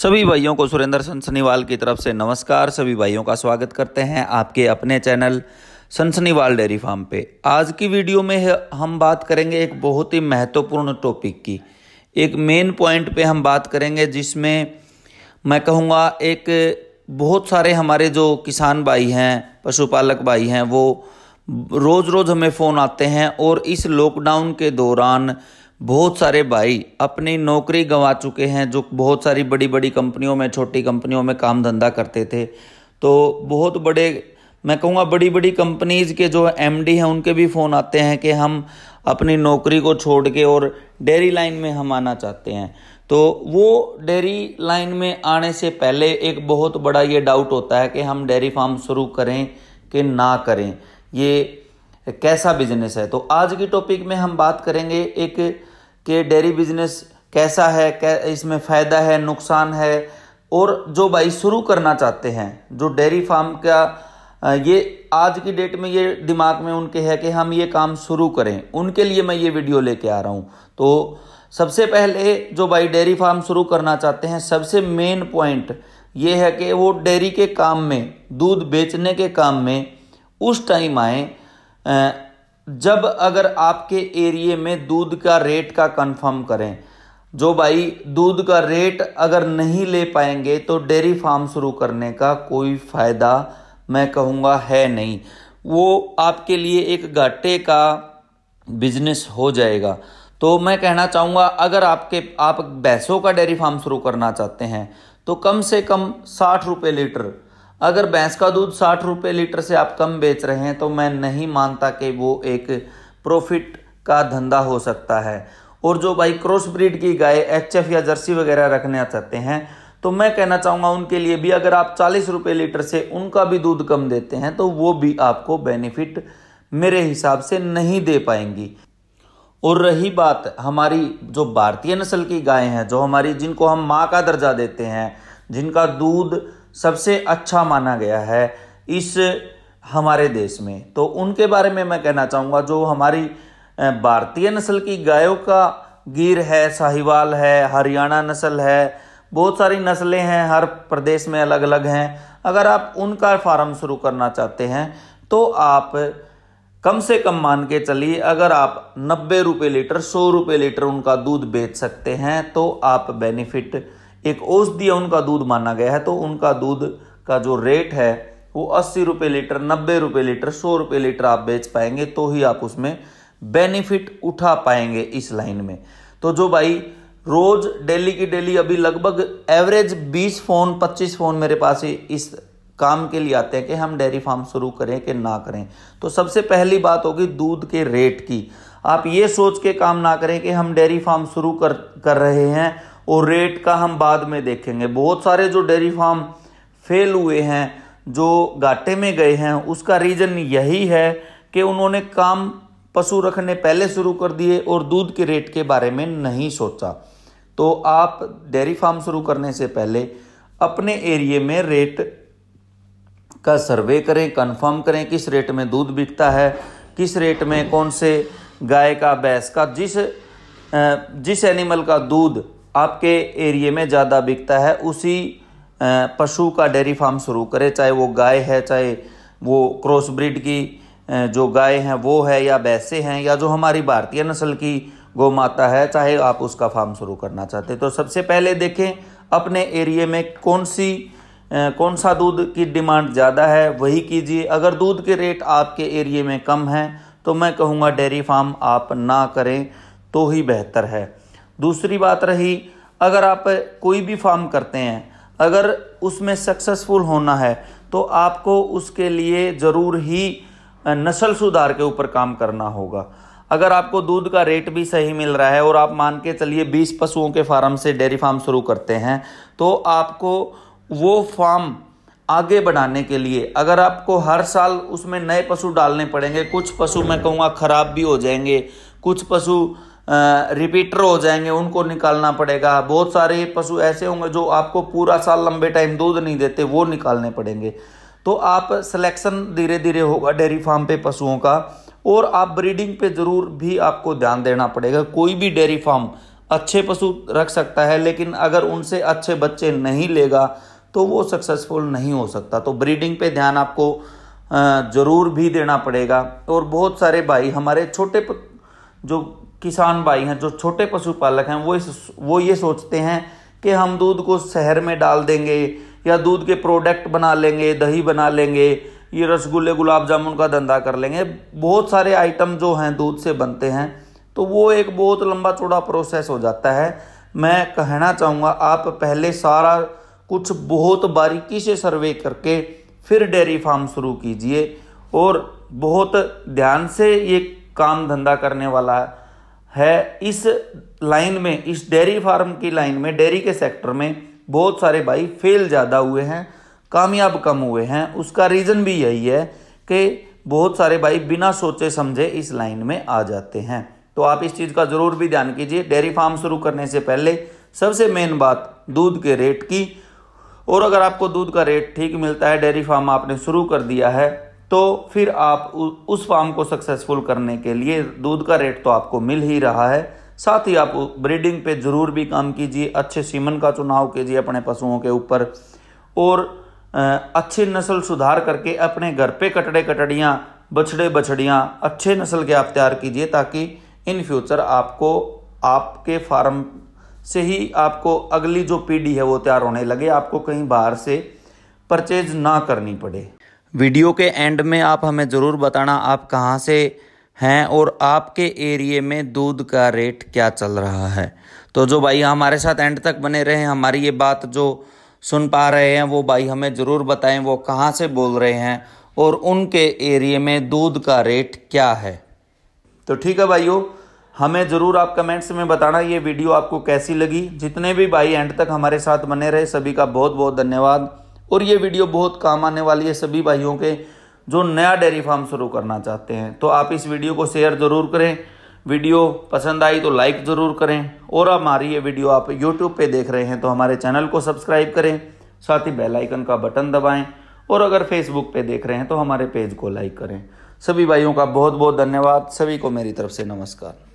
सभी भाइयों को सुरेंद्र सनसनीवाल की तरफ से नमस्कार सभी भाइयों का स्वागत करते हैं आपके अपने चैनल सनसनीवाल डेयरी फार्म पे आज की वीडियो में हम बात करेंगे एक बहुत ही महत्वपूर्ण टॉपिक की एक मेन पॉइंट पे हम बात करेंगे जिसमें मैं कहूँगा एक बहुत सारे हमारे जो किसान भाई हैं पशुपालक भाई हैं वो रोज़ रोज़ हमें फ़ोन आते हैं और इस लॉकडाउन के दौरान बहुत सारे भाई अपनी नौकरी गंवा चुके हैं जो बहुत सारी बड़ी बड़ी कंपनियों में छोटी कंपनियों में काम धंधा करते थे तो बहुत बड़े मैं कहूँगा बड़ी बड़ी कंपनीज़ के जो एमडी हैं उनके भी फ़ोन आते हैं कि हम अपनी नौकरी को छोड़ के और डेयरी लाइन में हम आना चाहते हैं तो वो डेयरी लाइन में आने से पहले एक बहुत बड़ा ये डाउट होता है कि हम डेयरी फार्म शुरू करें कि ना करें ये कैसा बिजनेस है तो आज की टॉपिक में हम बात करेंगे एक कि डेयरी बिजनेस कैसा है कै इसमें फ़ायदा है नुकसान है और जो भाई शुरू करना चाहते हैं जो डेयरी फार्म का ये आज की डेट में ये दिमाग में उनके है कि हम ये काम शुरू करें उनके लिए मैं ये वीडियो लेके आ रहा हूँ तो सबसे पहले जो भाई डेयरी फार्म शुरू करना चाहते हैं सबसे मेन पॉइंट ये है कि वो डेयरी के काम में दूध बेचने के काम में उस टाइम आए जब अगर आपके एरिए में दूध का रेट का कंफर्म करें जो भाई दूध का रेट अगर नहीं ले पाएंगे तो डेयरी फार्म शुरू करने का कोई फ़ायदा मैं कहूँगा है नहीं वो आपके लिए एक घाटे का बिजनेस हो जाएगा तो मैं कहना चाहूँगा अगर आपके आप भैंसों का डेयरी फार्म शुरू करना चाहते हैं तो कम से कम साठ रुपये लीटर अगर भैंस का दूध साठ रुपये लीटर से आप कम बेच रहे हैं तो मैं नहीं मानता कि वो एक प्रॉफिट का धंधा हो सकता है और जो भाई क्रॉस ब्रीड की गाय एच या जर्सी वगैरह रखना चाहते हैं तो मैं कहना चाहूँगा उनके लिए भी अगर आप चालीस रुपये लीटर से उनका भी दूध कम देते हैं तो वो भी आपको बेनिफिट मेरे हिसाब से नहीं दे पाएंगी और रही बात हमारी जो भारतीय नस्ल की गायें हैं जो हमारी जिनको हम माँ का दर्जा देते हैं जिनका दूध सबसे अच्छा माना गया है इस हमारे देश में तो उनके बारे में मैं कहना चाहूँगा जो हमारी भारतीय नस्ल की गायों का गिर है साहिवाल है हरियाणा नस्ल है बहुत सारी नस्लें हैं हर प्रदेश में अलग अलग हैं अगर आप उनका फार्म शुरू करना चाहते हैं तो आप कम से कम मान के चलिए अगर आप नब्बे रुपये लीटर सौ रुपये लीटर उनका दूध बेच सकते हैं तो आप बेनिफिट एक औषधीय उनका दूध माना गया है तो उनका दूध का जो रेट है वो अस्सी रुपये लीटर नब्बे रुपये लीटर सौ रुपये लीटर आप बेच पाएंगे तो ही आप उसमें बेनिफिट उठा पाएंगे इस लाइन में तो जो भाई रोज डेली की डेली अभी लगभग एवरेज 20 फोन 25 फोन मेरे पास इस काम के लिए आते हैं कि हम डेयरी फार्म शुरू करें कि ना करें तो सबसे पहली बात होगी दूध के रेट की आप ये सोच के काम ना करें कि हम डेयरी फार्म शुरू कर कर रहे हैं और रेट का हम बाद में देखेंगे बहुत सारे जो डेयरी फार्म फेल हुए हैं जो घाटे में गए हैं उसका रीज़न यही है कि उन्होंने काम पशु रखने पहले शुरू कर दिए और दूध के रेट के बारे में नहीं सोचा तो आप डेयरी फार्म शुरू करने से पहले अपने एरिए में रेट का सर्वे करें कंफर्म करें किस रेट में दूध बिकता है किस रेट में कौन से गाय का भैंस का जिस जिस एनिमल का दूध आपके एरिए में ज़्यादा बिकता है उसी पशु का डेयरी फार्म शुरू करें चाहे वो गाय है चाहे वो क्रॉस ब्रिड की जो गाय हैं वो है या बैसे हैं या जो हमारी भारतीय नस्ल की गौ माता है चाहे आप उसका फार्म शुरू करना चाहते तो सबसे पहले देखें अपने एरिए में कौन सी कौन सा दूध की डिमांड ज़्यादा है वही कीजिए अगर दूध के रेट आपके एरिए में कम हैं तो मैं कहूँगा डेयरी फार्म आप ना करें तो ही बेहतर है दूसरी बात रही अगर आप कोई भी फार्म करते हैं अगर उसमें सक्सेसफुल होना है तो आपको उसके लिए ज़रूर ही नस्ल सुधार के ऊपर काम करना होगा अगर आपको दूध का रेट भी सही मिल रहा है और आप मान के चलिए 20 पशुओं के फार्म से डेयरी फार्म शुरू करते हैं तो आपको वो फार्म आगे बढ़ाने के लिए अगर आपको हर साल उसमें नए पशु डालने पड़ेंगे कुछ पशु मैं कहूँगा ख़राब भी हो जाएंगे कुछ पशु रिपीटर हो जाएंगे उनको निकालना पड़ेगा बहुत सारे पशु ऐसे होंगे जो आपको पूरा साल लंबे टाइम दूध नहीं देते वो निकालने पड़ेंगे तो आप सिलेक्शन धीरे धीरे होगा डेयरी फार्म पे पशुओं का और आप ब्रीडिंग पे ज़रूर भी आपको ध्यान देना पड़ेगा कोई भी डेयरी फार्म अच्छे पशु रख सकता है लेकिन अगर उनसे अच्छे बच्चे नहीं लेगा तो वो सक्सेसफुल नहीं हो सकता तो ब्रीडिंग पे ध्यान आपको ज़रूर भी देना पड़ेगा और बहुत सारे भाई हमारे छोटे जो किसान भाई हैं जो छोटे पशुपालक हैं वो इस वो ये सोचते हैं कि हम दूध को शहर में डाल देंगे या दूध के प्रोडक्ट बना लेंगे दही बना लेंगे ये रसगुल्ले गुलाब जामुन का धंधा कर लेंगे बहुत सारे आइटम जो हैं दूध से बनते हैं तो वो एक बहुत लंबा चौड़ा प्रोसेस हो जाता है मैं कहना चाहूँगा आप पहले सारा कुछ बहुत बारीकी से सर्वे करके फिर डेयरी फार्म शुरू कीजिए और बहुत ध्यान से ये काम धंधा करने वाला है है इस लाइन में इस डेयरी फार्म की लाइन में डेयरी के सेक्टर में बहुत सारे भाई फेल ज़्यादा हुए हैं कामयाब कम हुए हैं उसका रीज़न भी यही है कि बहुत सारे भाई बिना सोचे समझे इस लाइन में आ जाते हैं तो आप इस चीज़ का ज़रूर भी ध्यान कीजिए डेयरी फार्म शुरू करने से पहले सबसे मेन बात दूध के रेट की और अगर आपको दूध का रेट ठीक मिलता है डेयरी फार्म आपने शुरू कर दिया है तो फिर आप उस फार्म को सक्सेसफुल करने के लिए दूध का रेट तो आपको मिल ही रहा है साथ ही आप ब्रीडिंग पे ज़रूर भी काम कीजिए अच्छे सीमन का चुनाव कीजिए अपने पशुओं के ऊपर और अच्छी नस्ल सुधार करके अपने घर पे कटड़े कटड़ियाँ बछड़े बछड़ियाँ अच्छे नस्ल के आप तैयार कीजिए ताकि इन फ्यूचर आपको आपके फार्म से ही आपको अगली जो पीढ़ी है वो तैयार होने लगे आपको कहीं बाहर से परचेज ना करनी पड़े वीडियो के एंड में आप हमें ज़रूर बताना आप कहाँ से हैं और आपके एरिए में दूध का रेट क्या चल रहा है तो जो भाई हमारे साथ एंड तक बने रहे हमारी ये बात जो सुन पा रहे हैं वो भाई हमें ज़रूर बताएं वो कहाँ से बोल रहे हैं और उनके एरिए में दूध का रेट क्या है तो ठीक है भाइयों हमें ज़रूर आप कमेंट्स में बताना ये वीडियो आपको कैसी लगी जितने भी भाई एंड तक हमारे साथ बने रहे सभी का बहुत बहुत धन्यवाद और ये वीडियो बहुत काम आने वाली है सभी भाइयों के जो नया डेयरी फार्म शुरू करना चाहते हैं तो आप इस वीडियो को शेयर ज़रूर करें वीडियो पसंद आई तो लाइक ज़रूर करें और हमारी ये वीडियो आप यूट्यूब पे देख रहे हैं तो हमारे चैनल को सब्सक्राइब करें साथ ही बेल आइकन का बटन दबाएं और अगर फेसबुक पे देख रहे हैं तो हमारे पेज को लाइक करें सभी भाइयों का बहुत बहुत धन्यवाद सभी को मेरी तरफ से नमस्कार